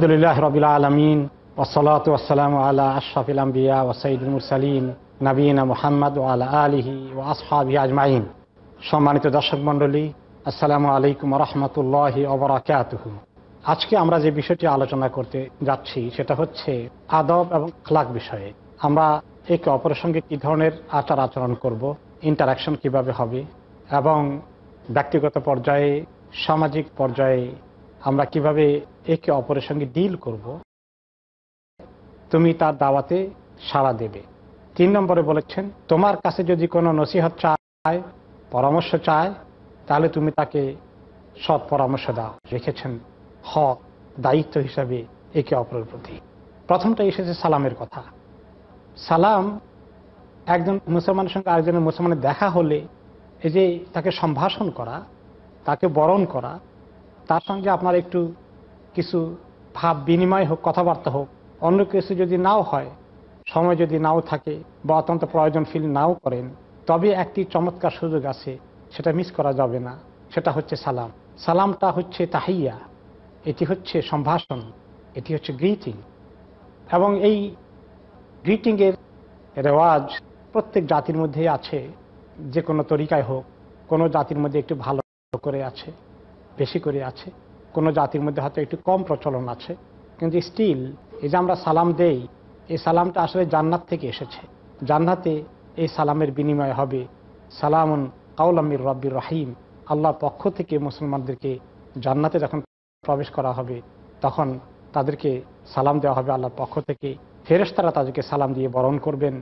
আলহামদুলিল্লাহ রবিল আলমিন ওসলাত ওসালাম আল্লাহ আশরাফিল আম্বিয়া ওসাইদুল মুরসালিম নবীনা মোহাম্মদ ও আল্লাহ আলহি ও আসফাবি আজমাইন সম্মানিত দর্শক মণ্ডলী আসসালামু আলাইকুম রহমতুল্লাহ ওবরাকাতহ আজকে আমরা যে বিষয়টি আলোচনা করতে যাচ্ছি সেটা হচ্ছে আদব এবং খ্লাক বিষয়ে আমরা একে অপরের সঙ্গে কী ধরনের আচার আচরণ করব ইন্টারাকশন কিভাবে হবে এবং ব্যক্তিগত পর্যায়ে সামাজিক পর্যায়ে আমরা কিভাবে একে অপরের সঙ্গে ডিল করব তুমি তার দাওয়াতে সাড়া দেবে তিন নম্বরে বলেছেন তোমার কাছে যদি কোনো নসিহত চায় পরামর্শ চায় তাহলে তুমি তাকে সৎ পরামর্শ দাও রেখেছেন হক দায়িত্ব হিসাবে একে অপরের প্রতি প্রথমটা এসেছে সালামের কথা সালাম একজন মুসলমানের সঙ্গে আরেকজনের মুসলমানের দেখা হলে এই যে তাকে সম্ভাষণ করা তাকে বরণ করা তার সঙ্গে আপনার একটু কিছু ভাব বিনিময় হোক কথাবার্তা হোক অন্য কিছু যদি নাও হয় সময় যদি নাও থাকে বা অত্যন্ত প্রয়োজন ফিল নাও করেন তবে একটি চমৎকার সুযোগ আছে সেটা মিস করা যাবে না সেটা হচ্ছে সালাম সালামটা হচ্ছে তাহাইয়া এটি হচ্ছে সম্ভাষণ এটি হচ্ছে গ্রিটিং এবং এই গ্রিটিংয়ের রেওয়াজ প্রত্যেক জাতির মধ্যেই আছে যে কোনো তরিকায় হোক কোনো জাতির মধ্যে একটু ভালো করে আছে বেশি করে আছে কোনো জাতির মধ্যে হয়তো একটু কম প্রচলন আছে কিন্তু স্টিল এই যে আমরা সালাম দেই এই সালামটা আসলে জান্নাত থেকে এসেছে জান্নাতে এই সালামের বিনিময় হবে সালামুন কাউলামির রব্বির রাহিম আল্লাহর পক্ষ থেকে মুসলমানদেরকে জান্নাতে যখন প্রবেশ করা হবে তখন তাদেরকে সালাম দেওয়া হবে আল্লাহর পক্ষ থেকে ফেরেশতারা তাদেরকে সালাম দিয়ে বরণ করবেন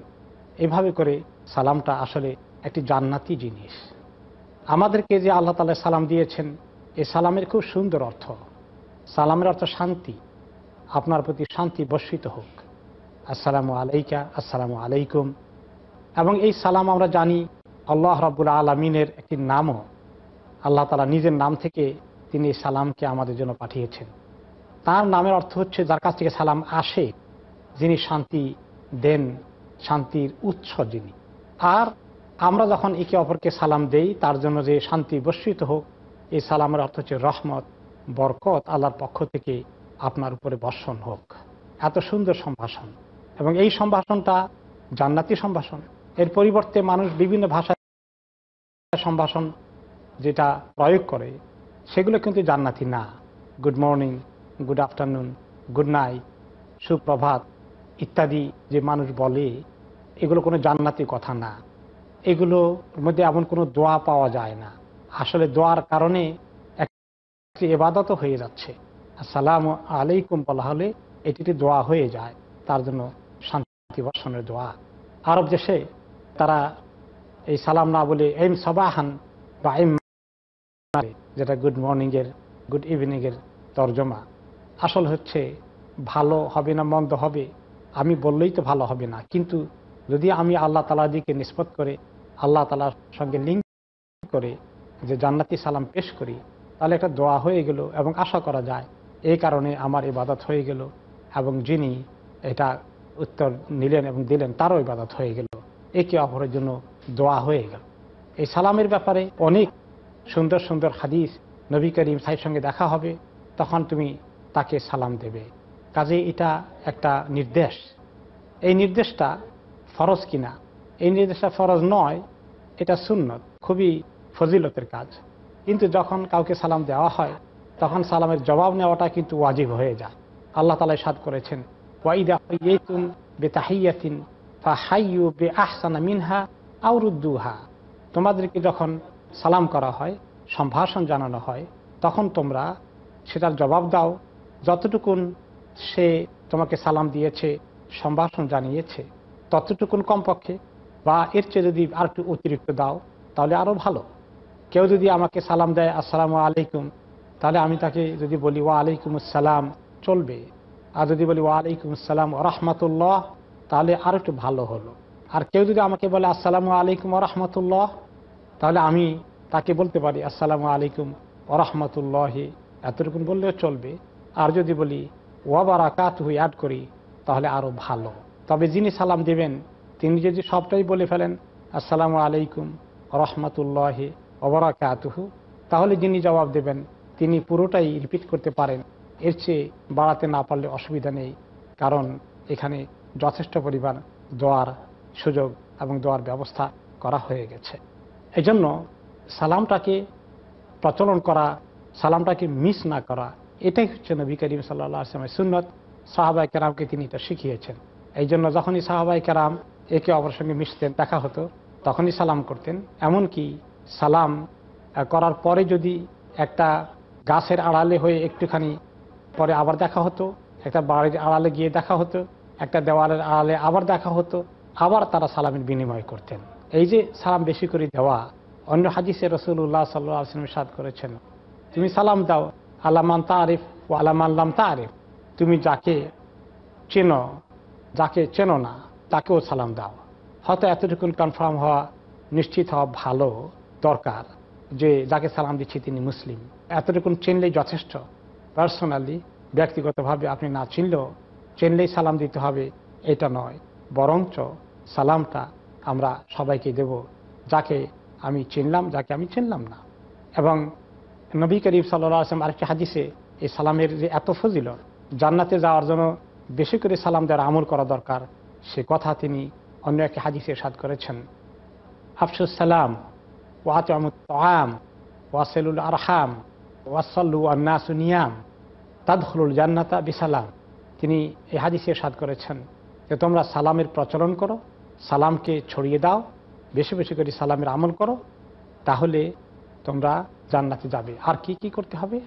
এভাবে করে সালামটা আসলে একটি জান্নাতি জিনিস আমাদেরকে যে আল্লাহ তালা সালাম দিয়েছেন এই সালামের খুব সুন্দর অর্থ সালামের অর্থ শান্তি আপনার প্রতি শান্তি বর্ষিত হোক আসসালামু আলাইকা আসসালামু আলাইকুম এবং এই সালাম আমরা জানি আল্লাহ রাবুল আলমিনের একটি নামও আল্লাহ তালা নিজের নাম থেকে তিনি এই সালামকে আমাদের জন্য পাঠিয়েছেন তার নামের অর্থ হচ্ছে যার কাছ থেকে সালাম আসে যিনি শান্তি দেন শান্তির উৎস যিনি আর আমরা যখন একে অপরকে সালাম দেই তার জন্য যে শান্তি বর্ষিত হোক এই সালামের অর্থ হচ্ছে রহমত বরকত আল্লাহর পক্ষ থেকে আপনার উপরে বর্ষণ হোক এত সুন্দর সম্ভাষণ এবং এই সম্ভাষণটা জান্নাতি সম্ভাষণ এর পরিবর্তে মানুষ বিভিন্ন ভাষায় সম্ভাষণ যেটা প্রয়োগ করে সেগুলো কিন্তু জান্নাতি না good morning good afternoon good night সুপ্রভাত ইত্যাদি যে মানুষ বলে এগুলো কোনো জান্নাতি কথা না এগুলোর মধ্যে এমন কোনো দোয়া পাওয়া যায় না আসলে দোয়ার কারণে একটি এবাদতও হয়ে যাচ্ছে আসসালাম আলাইকুম বলা হলে এটিতে দোয়া হয়ে যায় তার জন্য শান্তি বর্ষণের দোয়া আরব দেশে তারা এই সালাম না বলে এম সবাহান বা এম যেটা গুড মর্নিংয়ের গুড ইভিনিংয়ের তর্জমা আসল হচ্ছে ভালো হবে না মন্দ হবে আমি বললেই তো ভালো হবে না কিন্তু যদি আমি আল্লাহ তালা দিকে নিষ্পত করে আল্লাহ তালার সঙ্গে লিঙ্ক করে যে জান্নাতি সালাম পেশ করি তাহলে একটা দোয়া হয়ে গেল এবং আশা করা যায় এই কারণে আমার ইবাদত হয়ে গেল এবং যিনি এটা উত্তর নিলেন এবং দিলেন তারও ইবাদত হয়ে গেল একে অপরের জন্য দোয়া হয়ে গেল এই সালামের ব্যাপারে অনেক সুন্দর সুন্দর হাদিস নবী করিম সাহের সঙ্গে দেখা হবে তখন তুমি তাকে সালাম দেবে কাজে এটা একটা নির্দেশ এই নির্দেশটা ফরজ কিনা এই নির্দেশটা ফরজ নয় এটা সুন্নত খুবই ফজিলতের কাজ কিন্তু যখন কাউকে সালাম দেওয়া হয় তখন সালামের জবাব নেওয়াটা কিন্তু ওয়াজিব হয়ে যায় আল্লাহ তালা সাদ করেছেন মিনহা আউরুদ্দুহা তোমাদেরকে যখন সালাম করা হয় সম্ভাষণ জানানো হয় তখন তোমরা সেটার জবাব দাও যতটুকুন সে তোমাকে সালাম দিয়েছে সম্ভাষণ জানিয়েছে ততটুকুন কমপক্ষে বা এর চেয়ে যদি আর একটু অতিরিক্ত দাও তাহলে আরও ভালো কেউ যদি আমাকে সালাম দেয় আসসালামু আলাইকুম তাহলে আমি তাকে যদি বলি ওয়া আলাইকুম আসসালাম চলবে আর যদি বলি ওয়া আলাইকুম আসসালাম রহমতুল্লাহ তাহলে আর একটু ভালো হলো আর কেউ যদি আমাকে বলে আসসালামু আলাইকুম রহমতুল্লাহ তাহলে আমি তাকে বলতে পারি আসসালামু আলাইকুম ওরহমতুল্লাহ এতটুকুন বললেও চলবে আর যদি বলি ওয়াবারাকাত হুই অ্যাড করি তাহলে আরও ভালো তবে যিনি সালাম দেবেন তিনি যদি সবটাই বলে ফেলেন আসসালামু আলাইকুম রহমতুল্লাহ অবরাকে আতুহু তাহলে যিনি জবাব দেবেন তিনি পুরোটাই রিপিট করতে পারেন এর চেয়ে বাড়াতে না পারলে অসুবিধা নেই কারণ এখানে যথেষ্ট পরিমাণ দোয়ার সুযোগ এবং দোয়ার ব্যবস্থা করা হয়ে গেছে এজন্য সালামটাকে প্রচলন করা সালামটাকে মিস না করা এটাই হচ্ছে নবী করিম সাল্লা আসলামের সুন্নত সাহাবাই কেরামকে তিনি এটা শিখিয়েছেন এই জন্য যখনই সাহাবাই কেরাম একে অপর সঙ্গে মিশতেন দেখা হতো তখনই সালাম করতেন এমনকি সালাম করার পরে যদি একটা গাছের আড়ালে হয়ে একটুখানি পরে আবার দেখা হতো একটা বাড়ির আড়ালে গিয়ে দেখা হতো একটা দেওয়ালের আড়ালে আবার দেখা হতো আবার তারা সালামের বিনিময় করতেন এই যে সালাম বেশি করে দেওয়া অন্য হাদিসে রসুল্লাহ সাল্লাহ সাদ করেছেন তুমি সালাম দাও আলামান আরিফ ও তা আরিফ তুমি যাকে চেনো যাকে চেনো না তাকেও সালাম দাও হয়তো এতটুকুন কনফার্ম হওয়া নিশ্চিত হওয়া ভালো দরকার যে যাকে সালাম দিচ্ছি তিনি মুসলিম এতটুকু চিনলেই যথেষ্ট পার্সোনালি ব্যক্তিগতভাবে আপনি না চিনলেও চিনলেই সালাম দিতে হবে এটা নয় বরঞ্চ সালামটা আমরা সবাইকে দেব যাকে আমি চিনলাম যাকে আমি চিনলাম না এবং নবী করিম সাল্লা আসলাম আরেকটি হাদিসে এই সালামের যে এত ফজিল জান্নাতে যাওয়ার জন্য বেশি করে সালাম দেওয়ার আমল করা দরকার সে কথা তিনি অন্য একটি হাদিসে সাদ করেছেন হাফসুস সালাম ওয়াতামুত্তাম ওয়াসেলুল আরহাম ওয়াসাল্লু আন্নাসুনিয়াম তাদখলুল জান্নাতা বিসালাম তিনি এ হাদিসে সাদ করেছেন যে তোমরা সালামের প্রচলন করো সালামকে ছড়িয়ে দাও বেশি বেশি করে সালামের আমল করো তাহলে তোমরা জান্নাতে যাবে আর কি কি করতে হবে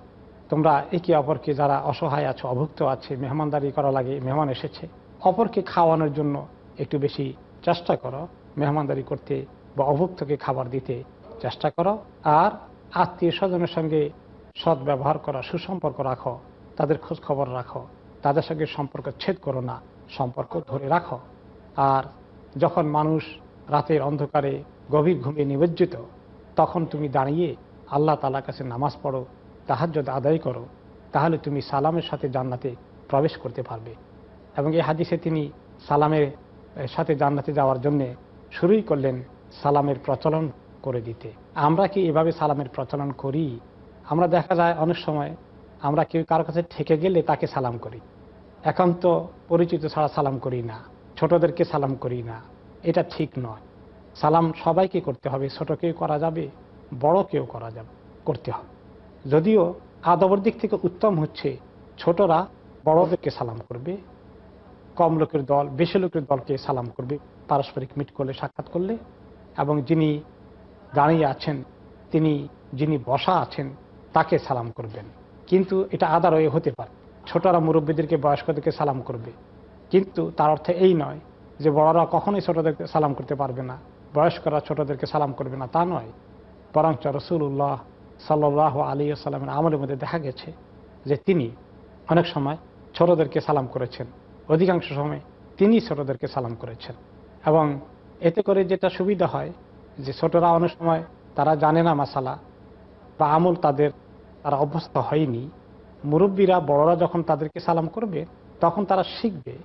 তোমরা একে অপরকে যারা অসহায় আছো অভুক্ত আছে মেহমানদারি করা লাগে মেহমান এসেছে অপরকে খাওয়ানোর জন্য একটু বেশি চেষ্টা করো মেহমানদারি করতে বা অভুক্তকে খাবার দিতে চেষ্টা করো আর আত্মীয় স্বজনের সঙ্গে সৎ ব্যবহার করা সুসম্পর্ক রাখো তাদের খোঁজ খবর রাখো তাদের সঙ্গে সম্পর্ক ছেদ করো না সম্পর্ক ধরে রাখো আর যখন মানুষ রাতের অন্ধকারে গভীর ঘুমে নিবজ্জিত তখন তুমি দাঁড়িয়ে আল্লাহ তালার কাছে নামাজ পড়ো তাহার যদি আদায় করো তাহলে তুমি সালামের সাথে জান্নাতে প্রবেশ করতে পারবে এবং এই হাদিসে তিনি সালামের সাথে জান্নাতে যাওয়ার জন্যে শুরুই করলেন সালামের প্রচলন করে দিতে আমরা কি এভাবে সালামের প্রচলন করি আমরা দেখা যায় অনেক সময় আমরা কেউ কারো কাছে থেকে গেলে তাকে সালাম করি এখন তো পরিচিত ছাড়া সালাম করি না ছোটদেরকে সালাম করি না এটা ঠিক নয় সালাম সবাইকে করতে হবে ছোটকেও করা যাবে বড়কেও করা যাবে করতে হবে যদিও আদবর দিক থেকে উত্তম হচ্ছে ছোটরা বড়দেরকে সালাম করবে কম লোকের দল বেশি লোকের দলকে সালাম করবে পারস্পরিক মিট করলে সাক্ষাৎ করলে এবং যিনি দাঁড়িয়ে আছেন তিনি যিনি বসা আছেন তাকে সালাম করবেন কিন্তু এটা আদার হয়ে হতে পারে ছোটরা মুরব্বীদেরকে বয়স্কদেরকে সালাম করবে কিন্তু তার অর্থে এই নয় যে বড়রা কখনোই ছোটদেরকে সালাম করতে পারবে না বয়স্করা ছোটদেরকে সালাম করবে না তা নয় বরঞ্চ রসুল্লাহ সাল্লাহ আলী সাল্লামের আমলের মধ্যে দেখা গেছে যে তিনি অনেক সময় ছোটদেরকে সালাম করেছেন অধিকাংশ সময় তিনি ছোটদেরকে সালাম করেছেন এবং এতে করে যেটা সুবিধা হয় যে ছোটরা অনেক সময় তারা জানে না মাসালা বা আমল তাদের তারা অভ্যস্ত হয়নি মুরব্বীরা বড়রা যখন তাদেরকে সালাম করবে তখন তারা শিখবে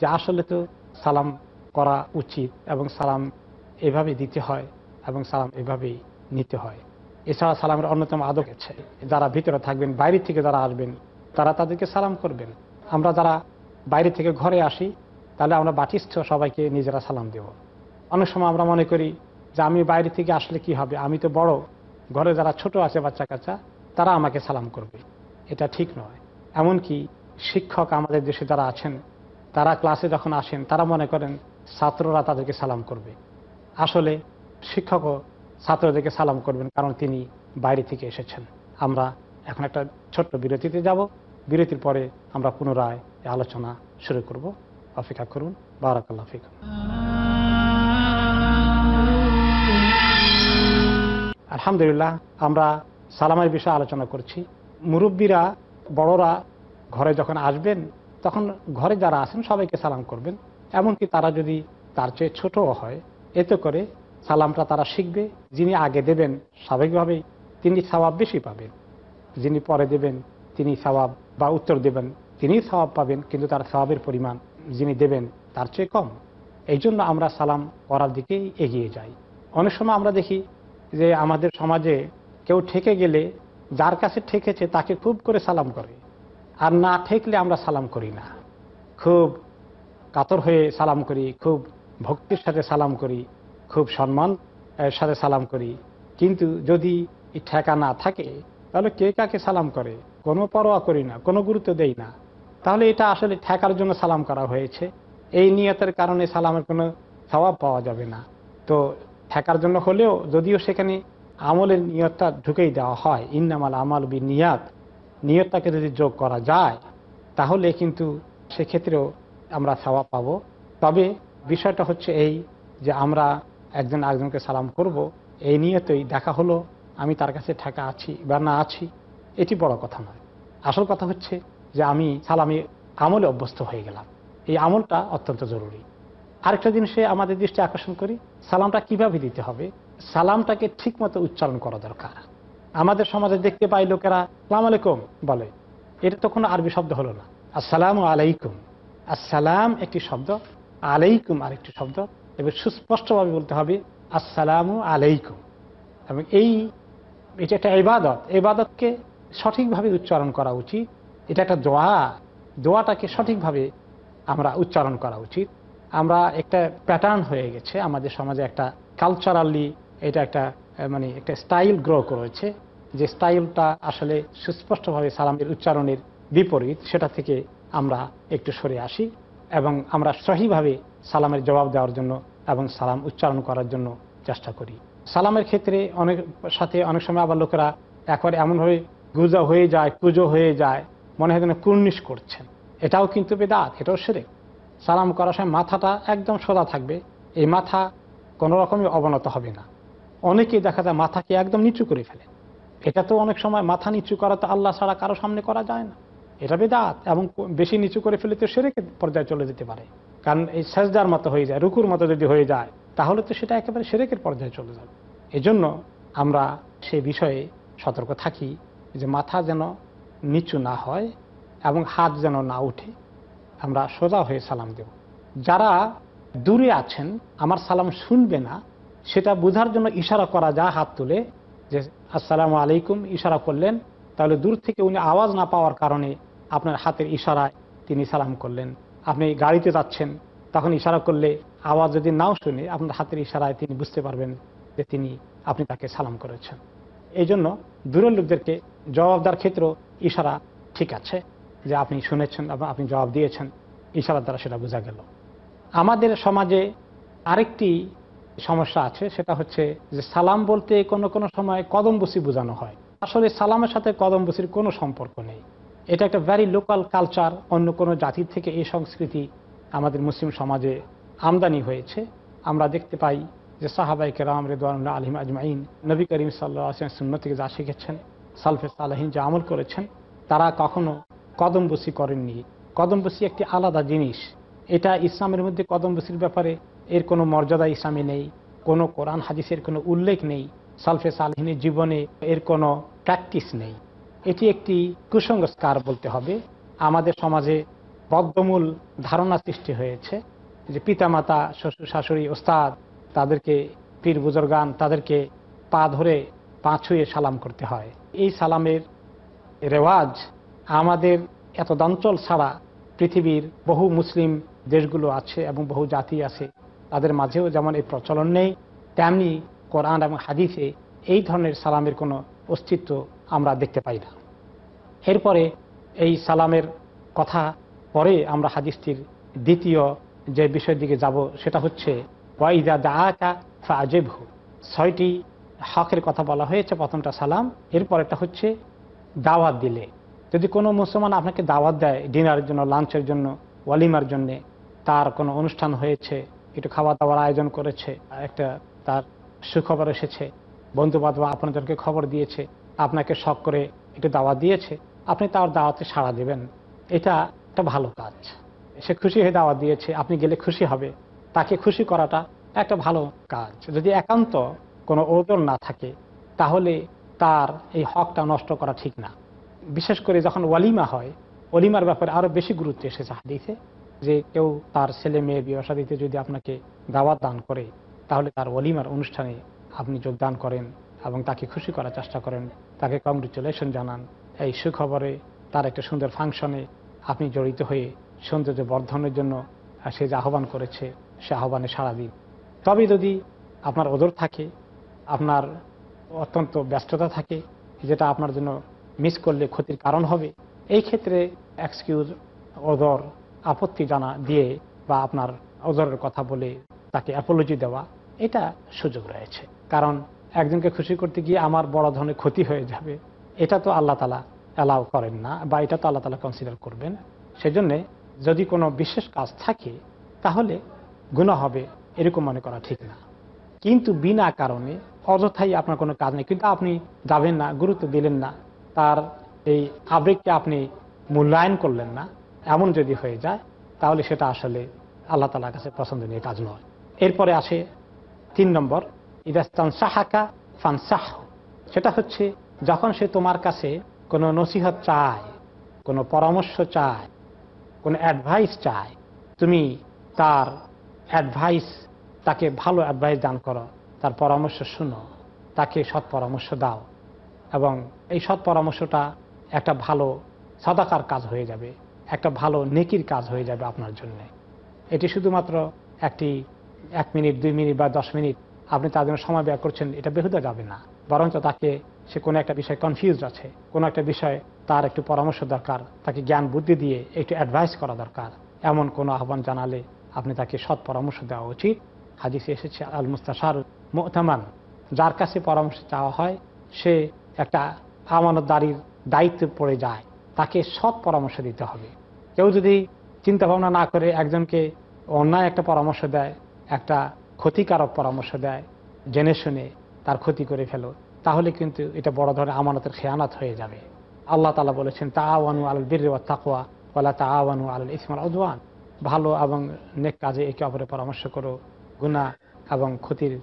যে আসলে তো সালাম করা উচিত এবং সালাম এভাবে দিতে হয় এবং সালাম এভাবেই নিতে হয় এছাড়া সালামের অন্যতম আদক আছে যারা ভিতরে থাকবেন বাইরে থেকে যারা আসবেন তারা তাদেরকে সালাম করবেন আমরা যারা বাইরে থেকে ঘরে আসি তাহলে আমরা বাটিস্থ সবাইকে নিজেরা সালাম দেব অনেক সময় আমরা মনে করি যে আমি বাইরে থেকে আসলে কি হবে আমি তো বড় ঘরে যারা ছোট আছে বাচ্চা কাচ্চা তারা আমাকে সালাম করবে এটা ঠিক নয় এমনকি শিক্ষক আমাদের দেশে যারা আছেন তারা ক্লাসে যখন আসেন তারা মনে করেন ছাত্ররা তাদেরকে সালাম করবে আসলে শিক্ষকও ছাত্রদেরকে সালাম করবেন কারণ তিনি বাইরে থেকে এসেছেন আমরা এখন একটা ছোট্ট বিরতিতে যাব বিরতির পরে আমরা পুনরায় আলোচনা শুরু করব অপেক্ষা করুন বারাকাল্লাহ ফিকুম আলহামদুলিল্লাহ আমরা সালামের বিষয়ে আলোচনা করছি মুরব্বীরা বড়রা ঘরে যখন আসবেন তখন ঘরে যারা আছেন সবাইকে সালাম করবেন এমনকি তারা যদি তার চেয়ে ছোটও হয় এতে করে সালামটা তারা শিখবে যিনি আগে দেবেন স্বাভাবিকভাবেই তিনি স্বভাব বেশি পাবেন যিনি পরে দেবেন তিনি স্বভাব বা উত্তর দেবেন তিনি স্বভাব পাবেন কিন্তু তার স্বভাবের পরিমাণ যিনি দেবেন তার চেয়ে কম এই জন্য আমরা সালাম করার দিকেই এগিয়ে যাই অনেক সময় আমরা দেখি যে আমাদের সমাজে কেউ ঠেকে গেলে যার কাছে ঠেকেছে তাকে খুব করে সালাম করে আর না ঠেকলে আমরা সালাম করি না খুব কাতর হয়ে সালাম করি খুব ভক্তির সাথে সালাম করি খুব সম্মান সাথে সালাম করি কিন্তু যদি ঠেকা না থাকে তাহলে কে কাকে সালাম করে কোনো পরোয়া করি না কোনো গুরুত্ব দেই না তাহলে এটা আসলে ঠেকার জন্য সালাম করা হয়েছে এই নিয়তের কারণে সালামের কোনো স্বভাব পাওয়া যাবে না তো ঠেকার জন্য হলেও যদিও সেখানে আমলের নিয়তটা ঢুকেই দেওয়া হয় ইন্নামাল আমাল বি নিয়াত নিয়তটাকে যদি যোগ করা যায় তাহলে কিন্তু সেক্ষেত্রেও আমরা সাওয়া পাবো তবে বিষয়টা হচ্ছে এই যে আমরা একজন আরেকজনকে সালাম করব এই নিয়তেই দেখা হলো আমি তার কাছে ঠেকা আছি বা না আছি এটি বড় কথা নয় আসল কথা হচ্ছে যে আমি সালামি আমলে অভ্যস্ত হয়ে গেলাম এই আমলটা অত্যন্ত জরুরি আরেকটা জিনিসে আমাদের দৃষ্টি আকর্ষণ করি সালামটা কিভাবে দিতে হবে সালামটাকে ঠিক মতো উচ্চারণ করা দরকার আমাদের সমাজে দেখতে পাই লোকেরা সালাম আলাইকুম বলে এটা তো কোনো আরবি শব্দ হলো না আসসালাম আলাইকুম আসসালাম একটি শব্দ আলাইকুম আরেকটি শব্দ এবং সুস্পষ্টভাবে বলতে হবে আসসালাম আলাইকুম এবং এই এটা একটা ইবাদত এবাদতকে সঠিকভাবে উচ্চারণ করা উচিত এটা একটা দোয়া দোয়াটাকে সঠিকভাবে আমরা উচ্চারণ করা উচিত আমরা একটা প্যাটার্ন হয়ে গেছে আমাদের সমাজে একটা কালচারালি এটা একটা মানে একটা স্টাইল গ্রো করেছে যে স্টাইলটা আসলে সুস্পষ্টভাবে সালামের উচ্চারণের বিপরীত সেটা থেকে আমরা একটু সরে আসি এবং আমরা সহিভাবে সালামের জবাব দেওয়ার জন্য এবং সালাম উচ্চারণ করার জন্য চেষ্টা করি সালামের ক্ষেত্রে অনেক সাথে অনেক সময় আবার লোকেরা একবার এমনভাবে গুজা হয়ে যায় পুজো হয়ে যায় মনে হয় যেন কুর্নিশ করছেন এটাও কিন্তু বেদাত এটাও সেরে সালাম করার সময় মাথাটা একদম সোজা থাকবে এই মাথা কোনো রকমই অবনত হবে না অনেকেই দেখা যায় মাথাকে একদম নিচু করে ফেলে এটা তো অনেক সময় মাথা নিচু করা তো আল্লাহ ছাড়া কারো সামনে করা যায় না এটা বেদাত এবং বেশি নিচু করে ফেলে তো সেরে পর্যায়ে চলে যেতে পারে কারণ এই সেজদার মতো হয়ে যায় রুকুর মতো যদি হয়ে যায় তাহলে তো সেটা একেবারে সেরেকের পর্যায়ে চলে যাবে এজন্য আমরা সে বিষয়ে সতর্ক থাকি যে মাথা যেন নিচু না হয় এবং হাত যেন না উঠে আমরা সোজা হয়ে সালাম দেব যারা দূরে আছেন আমার সালাম শুনবে না সেটা বোঝার জন্য ইশারা করা যা হাত তুলে যে আসসালামু আলাইকুম ইশারা করলেন তাহলে দূর থেকে উনি আওয়াজ না পাওয়ার কারণে আপনার হাতের ইশারায় তিনি সালাম করলেন আপনি গাড়িতে যাচ্ছেন তখন ইশারা করলে আওয়াজ যদি নাও শুনে আপনার হাতের ইশারায় তিনি বুঝতে পারবেন যে তিনি আপনি তাকে সালাম করেছেন এই জন্য দূরের লোকদেরকে জবাবদার ক্ষেত্র ইশারা ঠিক আছে যে আপনি শুনেছেন আপনি জবাব দিয়েছেন ইশারা দ্বারা সেটা বোঝা গেল আমাদের সমাজে আরেকটি সমস্যা আছে সেটা হচ্ছে যে সালাম বলতে কোনো কোনো সময় কদমবসি বোঝানো হয় আসলে সালামের সাথে বসির কোনো সম্পর্ক নেই এটা একটা ভ্যারি লোকাল কালচার অন্য কোনো জাতির থেকে এই সংস্কৃতি আমাদের মুসলিম সমাজে আমদানি হয়েছে আমরা দেখতে পাই যে সাহাবাই কেরাম রেদওয়ানুল্লাহ আলিম আজমাইন নবী করিম সাল্লাহ আসলাম থেকে যা শিখেছেন সালফে সালাহিন যা আমল করেছেন তারা কখনো কদমবসি করেননি কদমবসি একটি আলাদা জিনিস এটা ইসলামের মধ্যে কদমবসির ব্যাপারে এর কোনো মর্যাদা ইসলামে নেই কোনো কোরআন হাদিসের কোনো উল্লেখ নেই সালফে সালহিনের জীবনে এর কোনো প্র্যাকটিস নেই এটি একটি কুসংস্কার বলতে হবে আমাদের সমাজে বদ্ধমূল ধারণা সৃষ্টি হয়েছে যে পিতামাতা শ্বশুর শাশুড়ি ওস্তাদ তাদেরকে পীর বুজরগান তাদেরকে পা ধরে পা ছুঁয়ে সালাম করতে হয় এই সালামের রেওয়াজ আমাদের এত দাঞ্চল ছাড়া পৃথিবীর বহু মুসলিম দেশগুলো আছে এবং বহু জাতি আছে তাদের মাঝেও যেমন এই প্রচলন নেই তেমনি কোরআন এবং হাদিসে এই ধরনের সালামের কোনো অস্তিত্ব আমরা দেখতে পাই না এরপরে এই সালামের কথা পরে আমরা হাদিসটির দ্বিতীয় যে বিষয়ের দিকে যাব সেটা হচ্ছে ওয়াইদা দা আকা ফাজেভ ছয়টি হকের কথা বলা হয়েছে প্রথমটা সালাম এরপরেটা হচ্ছে দাওয়াত দিলে যদি কোনো মুসলমান আপনাকে দাওয়াত দেয় ডিনারের জন্য লাঞ্চের জন্য ওয়ালিমার জন্য তার কোনো অনুষ্ঠান হয়েছে একটু খাওয়া দাওয়ার আয়োজন করেছে একটা তার সুখবর এসেছে বন্ধু বান্ধব আপনাদেরকে খবর দিয়েছে আপনাকে শখ করে একটু দাওয়াত দিয়েছে আপনি তার দাওয়াতে সাড়া দেবেন এটা একটা ভালো কাজ সে খুশি হয়ে দাওয়াত দিয়েছে আপনি গেলে খুশি হবে তাকে খুশি করাটা একটা ভালো কাজ যদি একান্ত কোনো ওজন না থাকে তাহলে তার এই হকটা নষ্ট করা ঠিক না বিশেষ করে যখন ওয়ালিমা হয় অলিমার ব্যাপারে আরো বেশি গুরুত্ব এসেছে হাদিসে যে কেউ তার ছেলে মেয়ে বিবাসা দিতে যদি আপনাকে দাওয়াত দান করে তাহলে তার অলিমার অনুষ্ঠানে আপনি যোগদান করেন এবং তাকে খুশি করার চেষ্টা করেন তাকে কংগ্রেচুলেশন জানান এই সুখবরে তার একটা সুন্দর ফাংশনে আপনি জড়িত হয়ে সৌন্দর্য বর্ধনের জন্য সে যে আহ্বান করেছে সে আহ্বানে সারা দিন তবে যদি আপনার ওদর থাকে আপনার অত্যন্ত ব্যস্ততা থাকে যেটা আপনার জন্য মিস করলে ক্ষতির কারণ হবে এই ক্ষেত্রে এক্সকিউজ ওজর আপত্তি জানা দিয়ে বা আপনার ওজরের কথা বলে তাকে অ্যাপোলজি দেওয়া এটা সুযোগ রয়েছে কারণ একজনকে খুশি করতে গিয়ে আমার বড় ধরনের ক্ষতি হয়ে যাবে এটা তো আল্লাহ তালা অ্যালাউ করেন না বা এটা তো আল্লাহ তালা কনসিডার করবেন সেজন্যে যদি কোনো বিশেষ কাজ থাকে তাহলে গুণা হবে এরকম মনে করা ঠিক না কিন্তু বিনা কারণে অযথাই আপনার কোনো কাজ নেই কিন্তু আপনি যাবেন না গুরুত্ব দিলেন না তার এই আবেগকে আপনি মূল্যায়ন করলেন না এমন যদি হয়ে যায় তাহলে সেটা আসলে আল্লাহ তালার কাছে পছন্দনীয় কাজ নয় এরপরে আসে তিন নম্বর ইদাস্তান সাহাকা ফানসাহ সেটা হচ্ছে যখন সে তোমার কাছে কোনো নসিহত চায় কোনো পরামর্শ চায় কোনো অ্যাডভাইস চায় তুমি তার অ্যাডভাইস তাকে ভালো অ্যাডভাইস দান করো তার পরামর্শ শুনো তাকে সৎ পরামর্শ দাও এবং এই সৎ পরামর্শটা একটা ভালো সাদাকার কাজ হয়ে যাবে একটা ভালো নেকির কাজ হয়ে যাবে আপনার জন্য এটি শুধুমাত্র একটি এক মিনিট দুই মিনিট বা দশ মিনিট আপনি তার জন্য সময় ব্যয় করছেন এটা বেহুদা যাবে না বরঞ্চ তাকে সে কোনো একটা বিষয়ে কনফিউজ আছে কোনো একটা বিষয়ে তার একটু পরামর্শ দরকার তাকে জ্ঞান বুদ্ধি দিয়ে একটু অ্যাডভাইস করা দরকার এমন কোনো আহ্বান জানালে আপনি তাকে সৎ পরামর্শ দেওয়া উচিত হাদিসে এসেছে আল মুস্তাশার মোহতামান যার কাছে পরামর্শ চাওয়া হয় সে একটা আমানতদারির দায়িত্ব পড়ে যায় তাকে সৎ পরামর্শ দিতে হবে কেউ যদি চিন্তা ভাবনা না করে একজনকে অন্যায় একটা পরামর্শ দেয় একটা ক্ষতিকারক পরামর্শ দেয় জেনে শুনে তার ক্ষতি করে ফেলো তাহলে কিন্তু এটা বড় ধরনের আমানতের খেয়ানাত হয়ে যাবে আল্লাহ তালা বলেছেন তা আওয়ানু আল বীর তাকুয়া ওলা তা আওয়ানু আল ইসমাল আজওয়ান ভালো এবং নেক কাজে একে অপরের পরামর্শ করো গুণা এবং ক্ষতির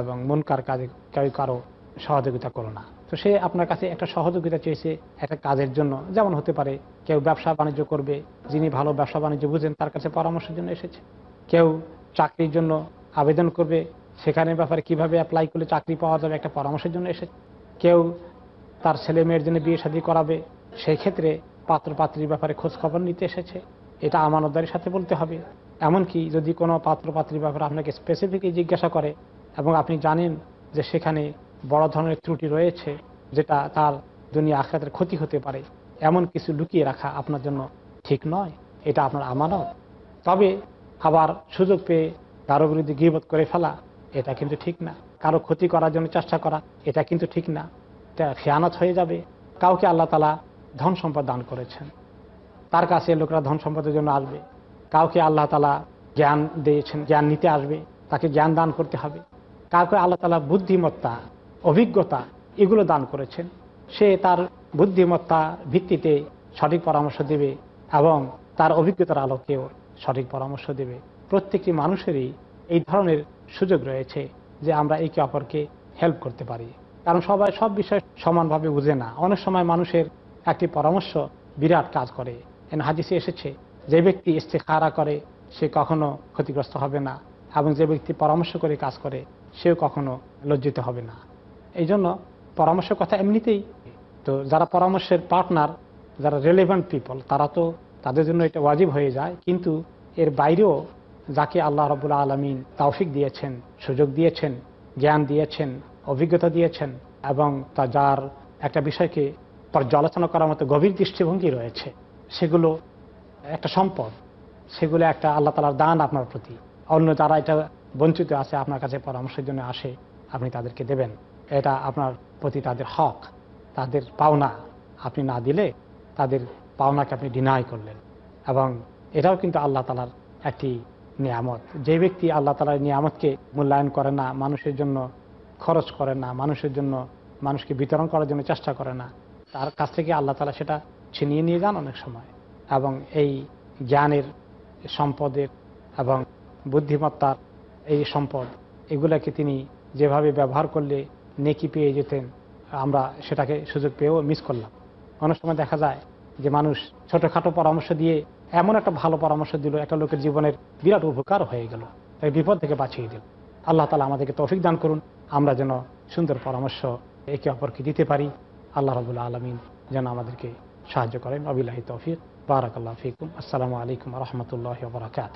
এবং মনকার কাজে কেউ কারো সহযোগিতা করো না তো সে আপনার কাছে একটা সহযোগিতা চেয়েছে একটা কাজের জন্য যেমন হতে পারে কেউ ব্যবসা বাণিজ্য করবে যিনি ভালো ব্যবসা বাণিজ্য বুঝেন তার কাছে পরামর্শের জন্য এসেছে কেউ চাকরির জন্য আবেদন করবে সেখানে ব্যাপারে কিভাবে অ্যাপ্লাই করলে চাকরি পাওয়া যাবে একটা পরামর্শের জন্য এসেছে কেউ তার ছেলে মেয়ের জন্য বিয়ে শাদী করাবে সেই ক্ষেত্রে পাত্র পাত্রীর ব্যাপারে খোঁজখবর নিতে এসেছে এটা আমানতদারির সাথে বলতে হবে এমনকি যদি কোনো পাত্র পাত্রীর ব্যাপারে আপনাকে স্পেসিফিকলি জিজ্ঞাসা করে এবং আপনি জানেন যে সেখানে বড় ধরনের ত্রুটি রয়েছে যেটা তার দুনিয়া আখরাতের ক্ষতি হতে পারে এমন কিছু লুকিয়ে রাখা আপনার জন্য ঠিক নয় এটা আপনার আমানত তবে আবার সুযোগ পেয়ে কারো বিরুদ্ধে গিবত করে ফেলা এটা কিন্তু ঠিক না কারো ক্ষতি করার জন্য চেষ্টা করা এটা কিন্তু ঠিক না এটা খেয়ানত হয়ে যাবে কাউকে আল্লাহ তালা ধন সম্পদ দান করেছেন তার কাছে লোকরা ধন সম্পদের জন্য আসবে কাউকে আল্লাহ তালা জ্ঞান দিয়েছেন জ্ঞান নিতে আসবে তাকে জ্ঞান দান করতে হবে কাউকে আল্লাহ তালা বুদ্ধিমত্তা অভিজ্ঞতা এগুলো দান করেছেন সে তার বুদ্ধিমত্তা ভিত্তিতে সঠিক পরামর্শ দেবে এবং তার অভিজ্ঞতার আলোকেও সঠিক পরামর্শ দেবে প্রত্যেকটি মানুষেরই এই ধরনের সুযোগ রয়েছে যে আমরা একে অপরকে হেল্প করতে পারি কারণ সবাই সব বিষয় সমানভাবে বুঝে না অনেক সময় মানুষের একটি পরামর্শ বিরাট কাজ করে এন হাদিসে এসেছে যে ব্যক্তি ইস্তেখারা করে সে কখনো ক্ষতিগ্রস্ত হবে না এবং যে ব্যক্তি পরামর্শ করে কাজ করে সেও কখনো লজ্জিত হবে না এই জন্য পরামর্শের কথা এমনিতেই তো যারা পরামর্শের পার্টনার যারা রেলেভেন্ট পিপল তারা তো তাদের জন্য এটা ওয়াজিব হয়ে যায় কিন্তু এর বাইরেও যাকে আল্লাহ রবুল্লা আলমিন তাওফিক দিয়েছেন সুযোগ দিয়েছেন জ্ঞান দিয়েছেন অভিজ্ঞতা দিয়েছেন এবং তা যার একটা বিষয়কে পর্যালোচনা করার মতো গভীর দৃষ্টিভঙ্গি রয়েছে সেগুলো একটা সম্পদ সেগুলো একটা আল্লাহ তালার দান আপনার প্রতি অন্য যারা এটা বঞ্চিত আছে আপনার কাছে পরামর্শের জন্য আসে আপনি তাদেরকে দেবেন এটা আপনার প্রতি তাদের হক তাদের পাওনা আপনি না দিলে তাদের পাওনাকে আপনি ডিনাই করলেন এবং এটাও কিন্তু আল্লাহ তালার একটি নিয়ামত যে ব্যক্তি আল্লাহ তালার নিয়ামতকে মূল্যায়ন করে না মানুষের জন্য খরচ করে না মানুষের জন্য মানুষকে বিতরণ করার জন্য চেষ্টা করে না তার কাছ থেকে আল্লাহ তালা সেটা ছিনিয়ে নিয়ে যান অনেক সময় এবং এই জ্ঞানের সম্পদের এবং বুদ্ধিমত্তার এই সম্পদ এগুলাকে তিনি যেভাবে ব্যবহার করলে নেকি পেয়ে যেতেন আমরা সেটাকে সুযোগ পেয়েও মিস করলাম অনেক সময় দেখা যায় যে মানুষ ছোটোখাটো পরামর্শ দিয়ে এমন একটা ভালো পরামর্শ দিল একটা লোকের জীবনের বিরাট উপকার হয়ে গেল তাই বিপদ থেকে বাঁচিয়ে দিল আল্লাহ তালা আমাদেরকে তৌফিক দান করুন আমরা যেন সুন্দর পরামর্শ একে অপরকে দিতে পারি আল্লাহ রবুল্লা আলমিন যেন আমাদেরকে সাহায্য করেন অবিল্লাহি তৌফিক বারাকাল্লাহ ফিকুম আসসালামু আলাইকুম রহমতুল্লাহ বরাকাত